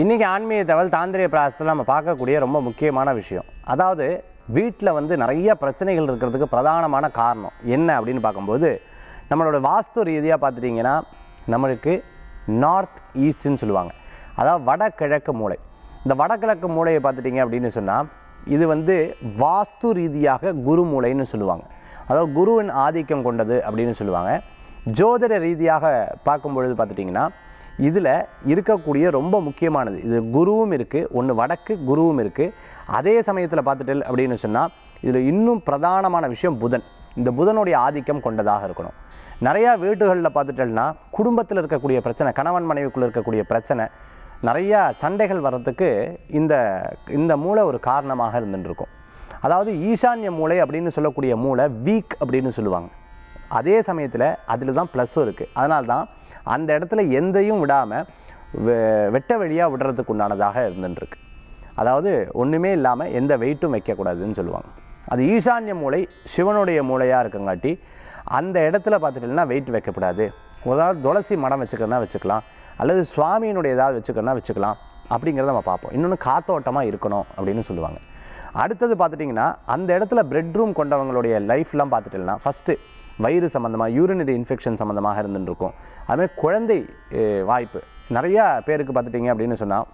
இன்றைக்கி ஆன்மீக தகவல் தாந்திரிய பிராசத்தில் நம்ம பார்க்கக்கூடிய ரொம்ப முக்கியமான விஷயம் அதாவது வீட்டில் வந்து நிறைய பிரச்சனைகள் இருக்கிறதுக்கு பிரதானமான காரணம் என்ன அப்படின்னு பார்க்கும்போது நம்மளோட வாஸ்து ரீதியாக பார்த்துட்டிங்கன்னா நம்மளுக்கு நார்த் ஈஸ்ட்டுன்னு சொல்லுவாங்க அதாவது வடகிழக்கு மூளை இந்த வடகிழக்கு மூளையை பார்த்துட்டிங்க அப்படின்னு சொன்னால் இது வந்து வாஸ்து ரீதியாக குரு மூளைன்னு சொல்லுவாங்க அதாவது குருவின் ஆதிக்கம் கொண்டது அப்படின்னு சொல்லுவாங்க ஜோதிட ரீதியாக பார்க்கும் பொழுது பார்த்துட்டிங்கன்னா இதில் இருக்கக்கூடிய ரொம்ப முக்கியமானது இது குருவும் இருக்குது ஒன்று வடக்கு குருவும் இருக்குது அதே சமயத்தில் பார்த்துட்டு அப்படின்னு சொன்னால் இதில் இன்னும் பிரதானமான விஷயம் புதன் இந்த புதனுடைய ஆதிக்கம் கொண்டதாக இருக்கணும் நிறையா வீடுகளில் பார்த்துட்டோம்னா குடும்பத்தில் இருக்கக்கூடிய பிரச்சனை கணவன் மனைவிக்குள்ளே இருக்கக்கூடிய பிரச்சனை நிறையா சண்டைகள் வர்றதுக்கு இந்த இந்த மூளை ஒரு காரணமாக இருந்துட்டுருக்கும் அதாவது ஈசான்ய மூளை அப்படின்னு சொல்லக்கூடிய மூளை வீக் அப்படின்னு சொல்லுவாங்க அதே சமயத்தில் அதில் தான் ப்ளஸ்ஸும் இருக்குது அதனால்தான் அந்த இடத்துல எந்தையும் விடாமல் வெ வெட்ட வெளியாக விடுறதுக்கு உண்டானதாக இருந்துருக்கு அதாவது ஒன்றுமே இல்லாமல் எந்த வெயிட்டும் வைக்கக்கூடாதுன்னு சொல்லுவாங்க அது ஈசான்ய மூளை சிவனுடைய மூளையாக இருக்கங்காட்டி அந்த இடத்துல பார்த்துட்டீங்கன்னா வெயிட் வைக்கப்படாது அதாவது துளசி மடம் வச்சுக்கிறனா வச்சுக்கலாம் அல்லது சுவாமியினுடைய ஏதாவது வச்சுக்கிறனா வச்சுக்கலாம் அப்படிங்கிறத நம்ம பார்ப்போம் இன்னொன்று காத்தோட்டமாக இருக்கணும் அப்படின்னு சொல்லுவாங்க அடுத்தது பார்த்துட்டிங்கன்னா அந்த இடத்துல பெட் ரூம் கொண்டவங்களுடைய லைஃப்லாம் பார்த்துட்டீங்கன்னா ஃபஸ்ட்டு வயிறு சம்மந்தமாக யூரினரி இன்ஃபெக்ஷன் சம்மந்தமாக இருந்துருக்கும் அதுமாதிரி குழந்தை வாய்ப்பு நிறையா பேருக்கு பார்த்துட்டிங்க அப்படின்னு சொன்னால்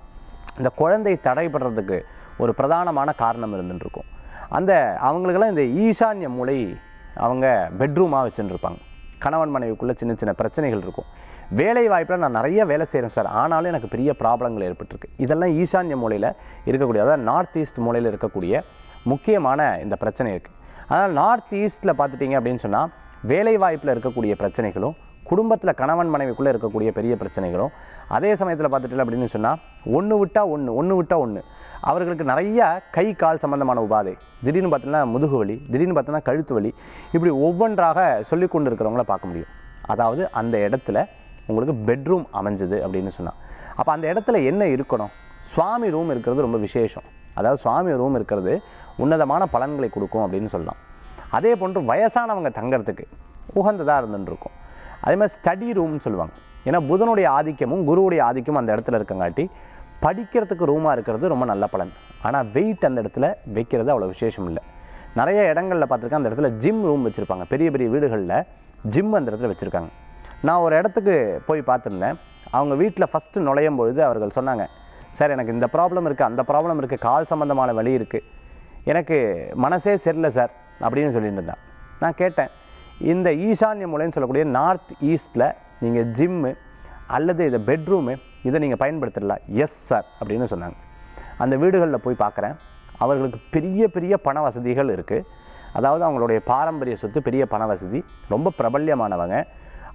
இந்த குழந்தை தடைபடுறதுக்கு ஒரு பிரதானமான காரணம் இருந்துட்டுருக்கும் அந்த அவங்களுக்கெல்லாம் இந்த ஈசான்ய மூளை அவங்க பெட்ரூமாக வச்சுருப்பாங்க கணவன் மனைவிக்குள்ளே சின்ன சின்ன பிரச்சனைகள் இருக்கும் வேலை வாய்ப்பில் நான் நிறைய வேலை செய்கிறேன் சார் ஆனாலும் எனக்கு பெரிய ப்ராப்ளங்கள் ஏற்பட்டிருக்கு இதெல்லாம் ஈசான்ய மூலையில் இருக்கக்கூடிய அதாவது நார்த் ஈஸ்ட் மூலையில் இருக்கக்கூடிய முக்கியமான இந்த பிரச்சனை இருக்குது அதனால் நார்த் ஈஸ்ட்டில் பார்த்துட்டிங்க அப்படின்னு சொன்னால் வேலை வாய்ப்பில் இருக்கக்கூடிய பிரச்சனைகளும் குடும்பத்தில் கணவன் மனைவிக்குள்ளே இருக்கக்கூடிய பெரிய பிரச்சனைகளும் அதே சமயத்தில் பார்த்துட்டு அப்படின்னு சொன்னால் ஒன்று விட்டால் ஒன்று ஒன்று விட்டால் ஒன்று அவர்களுக்கு நிறையா கை கால் சம்மந்தமான உபாதை திடீர்னு பார்த்தீங்கன்னா முதுகு வலி திடீர்னு பார்த்தோன்னா கழுத்து வலி இப்படி ஒவ்வொன்றாக சொல்லி கொண்டு இருக்கிறவங்கள பார்க்க முடியும் அதாவது அந்த இடத்துல உங்களுக்கு பெட்ரூம் அமைஞ்சது அப்படின்னு சொன்னால் அப்போ அந்த இடத்துல என்ன இருக்கணும் சுவாமி ரூம் இருக்கிறது ரொம்ப விசேஷம் அதாவது சுவாமி ரூம் இருக்கிறது உன்னதமான பலன்களை கொடுக்கும் அப்படின்னு சொல்லலாம் அதே போன்று வயசானவங்க தங்கிறதுக்கு உகந்ததாக இருந்துருக்கும் அதே மாதிரி ஸ்டடி ரூம்னு சொல்லுவாங்க ஏன்னா புதனுடைய ஆதிக்கமும் குருவுடைய ஆதிக்கமும் அந்த இடத்துல இருக்கங்காட்டி படிக்கிறதுக்கு ரூமாக இருக்கிறது ரொம்ப நல்ல பலன் ஆனால் வெயிட் அந்த இடத்துல வைக்கிறது அவ்வளோ விசேஷம் இல்லை நிறைய இடங்களில் பார்த்துருக்கேன் அந்த இடத்துல ஜிம் ரூம் வச்சுருப்பாங்க பெரிய பெரிய வீடுகளில் ஜிம் அந்த இடத்துல வச்சுருக்காங்க நான் ஒரு இடத்துக்கு போய் பார்த்துருந்தேன் அவங்க வீட்டில் ஃபஸ்ட்டு நுழையும் பொழுது அவர்கள் சொன்னாங்க சார் எனக்கு இந்த ப்ராப்ளம் இருக்குது அந்த ப்ராப்ளம் இருக்குது கால் சம்மந்தமான வழி இருக்குது எனக்கு மனசே சரியில்லை சார் அப்படின்னு சொல்லிட்டு இருந்தேன் நான் கேட்டேன் இந்த ஈசான்ய மூலைன்னு சொல்லக்கூடிய நார்த் ஈஸ்ட்டில் நீங்கள் ஜிம்மு அல்லது இதை பெட்ரூமு இதை நீங்கள் பயன்படுத்திடலாம் எஸ் சார் அப்படின்னு சொன்னாங்க அந்த வீடுகளில் போய் பார்க்குறேன் அவர்களுக்கு பெரிய பெரிய பண வசதிகள் இருக்குது அதாவது அவங்களுடைய பாரம்பரிய சொத்து பெரிய பண வசதி ரொம்ப பிரபல்யமானவங்க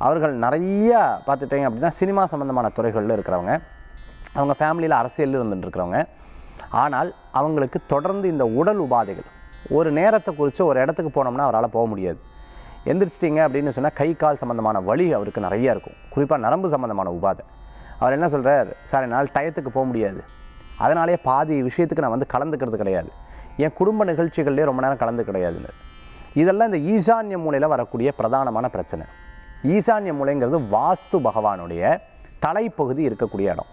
அவர்கள் நிறையா பார்த்துட்டிங்க அப்படின்னா சினிமா சம்மந்தமான துறைகளில் இருக்கிறவங்க அவங்க ஃபேமிலியில் அரசியலில் இருந்துட்டுருக்கிறவங்க ஆனால் அவங்களுக்கு தொடர்ந்து இந்த உடல் உபாதைகள் ஒரு நேரத்தை குறித்து ஒரு இடத்துக்கு போனோம்னா அவரால் போக முடியாது எந்திரிச்சிட்டிங்க அப்படின்னு சொன்னால் கை கால் சம்மந்தமான வழி அவருக்கு நிறையா இருக்கும் குறிப்பாக நரம்பு சம்மந்தமான உபாதை அவர் என்ன சொல்கிறார் சார் என்னால் டயத்துக்கு போக முடியாது அதனாலே பாதி விஷயத்துக்கு நான் வந்து கலந்துக்கிறது கிடையாது என் குடும்ப நிகழ்ச்சிகள்லேயே ரொம்ப நேரம் கலந்து கிடையாது இதெல்லாம் இந்த ஈசான்ய மூலையில் வரக்கூடிய பிரதானமான பிரச்சனை ஈசான்ய மூலைங்கிறது வாஸ்து பகவானுடைய தலைப்பகுதி இருக்கக்கூடிய இடம்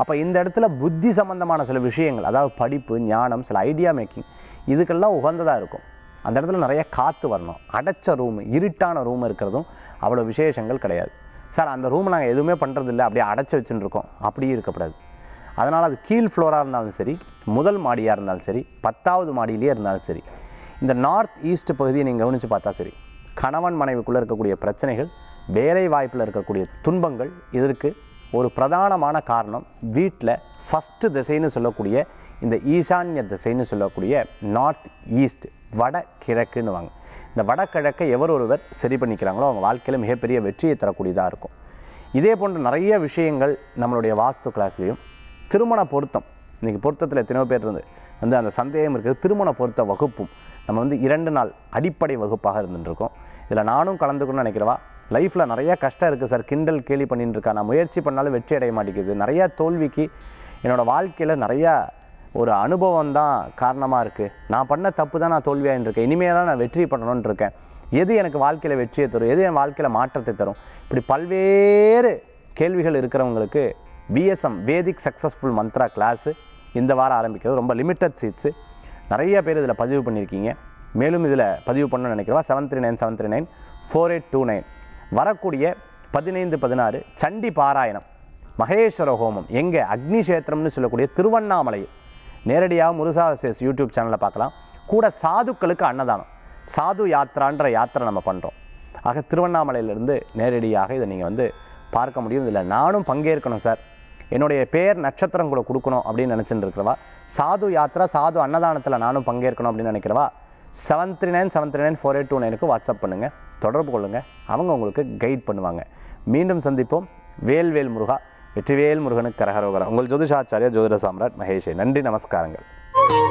அப்போ இந்த இடத்துல புத்தி சம்மந்தமான சில விஷயங்கள் அதாவது படிப்பு ஞானம் சில ஐடியா மேக்கிங் இதுக்கெல்லாம் உகந்ததாக இருக்கும் அந்த இடத்துல நிறைய காற்று வரணும் அடைச்ச ரூம் இருட்டான ரூம் இருக்கிறதும் அவ்வளோ விசேஷங்கள் கிடையாது சார் அந்த ரூமை நாங்கள் எதுவுமே பண்ணுறதில்ல அப்படியே அடைச்சி இருக்கோம் அப்படியே இருக்கக்கூடாது அதனால் அது கீழ் ஃப்ளோராக இருந்தாலும் சரி முதல் மாடியாக இருந்தாலும் சரி பத்தாவது மாடியிலே இருந்தாலும் சரி இந்த நார்த் ஈஸ்ட் பகுதியை நீங்கள் கவனித்து பார்த்தா சரி கணவன் மனைவிக்குள்ளே இருக்கக்கூடிய பிரச்சனைகள் வேலை வாய்ப்பில் இருக்கக்கூடிய துன்பங்கள் இதற்கு ஒரு பிரதானமான காரணம் வீட்டில் ஃபஸ்ட்டு திசைன்னு சொல்லக்கூடிய இந்த ஈசான்ய திசைன்னு சொல்லக்கூடிய நார்த் ஈஸ்ட் வடகிழக்குன்னுவாங்க இந்த வடகிழக்கை எவர் ஒருவர் சரி பண்ணிக்கிறாங்களோ அவங்க வாழ்க்கையில் மிகப்பெரிய வெற்றியை தரக்கூடியதாக இருக்கும் இதே போன்ற நிறைய விஷயங்கள் நம்மளுடைய வாஸ்து கிளாஸ்லேயும் திருமண பொருத்தம் இன்றைக்கி பொருத்தத்தில் எத்தனையோ பேர் இருந்து வந்து அந்த சந்தேகம் இருக்கிறது திருமண பொருத்த வகுப்பும் நம்ம வந்து இரண்டு நாள் அடிப்படை வகுப்பாக இருந்துருக்கோம் இதில் நானும் கலந்துக்கணும்னு நினைக்கிறவா லைஃப்பில் நிறையா கஷ்டம் இருக்குது சார் கிண்டல் கேலி பண்ணின்னு இருக்கா நான் முயற்சி பண்ணாலும் வெற்றி அடைய மாட்டேங்குது நிறையா தோல்விக்கு என்னோடய வாழ்க்கையில் நிறையா ஒரு அனுபவம் தான் காரணமாக இருக்குது நான் பண்ண தப்பு தான் நான் தோல்வியாகிட்டுருக்கேன் இனிமேல் தான் நான் வெற்றி பண்ணணும்னு இருக்கேன் எது எனக்கு வாழ்க்கையில் வெற்றியை தரும் எது என் வாழ்க்கையில் மாற்றத்தை தரும் இப்படி பல்வேறு கேள்விகள் இருக்கிறவங்களுக்கு VSM Vedic successful mantra class இந்த வாரம் ஆரம்பிக்கிறது ரொம்ப லிமிட்டட் சீட்ஸு நிறைய பேர் இதில் பதிவு பண்ணியிருக்கீங்க மேலும் இதில் பதிவு பண்ணணும்னு நினைக்கிறவா seven three nine seven three nine four eight two nine வரக்கூடிய பதினைந்து பதினாறு சண்டி பாராயணம் மகேஸ்வர ஹோமம் எங்கே அக்னி சேத்திரம்னு சொல்லக்கூடிய திருவண்ணாமலை நேரடியாக முருசாசேஸ் யூடியூப் சேனலில் பார்க்கலாம் கூட சாதுக்களுக்கு அன்னதானம் சாது யாத்திரான்ற யாத்திரை நம்ம பண்ணுறோம் ஆக திருவண்ணாமலையிலேருந்து நேரடியாக இதை நீங்கள் வந்து பார்க்க முடியும் இதில் நானும் பங்கேற்கணும் சார் என்னுடைய பேர் நட்சத்திரம் கூட கொடுக்கணும் அப்படின்னு நினச்சிட்டு இருக்கிறவா சாது யாத்திரா சாது அன்னதானத்தில் நானும் பங்கேற்கணும் அப்படின்னு நினைக்கிறவா seven three nine seven three nine four eight two நைனுக்கு வாட்ஸ்அப் பண்ணுங்கள் தொடர்பு கொள்ளுங்கள் அவங்க உங்களுக்கு கைட் பண்ணுவாங்க மீண்டும் சந்திப்போம் வேல்வேல் முருகா வெற்றிவேல் முருகனுக்கு கரகரோகரம் உங்கள் ஜோதிஷாச்சாரிய ஜோதிட சாம்ராட் மகேஷே நன்றி நமஸ்காரங்கள்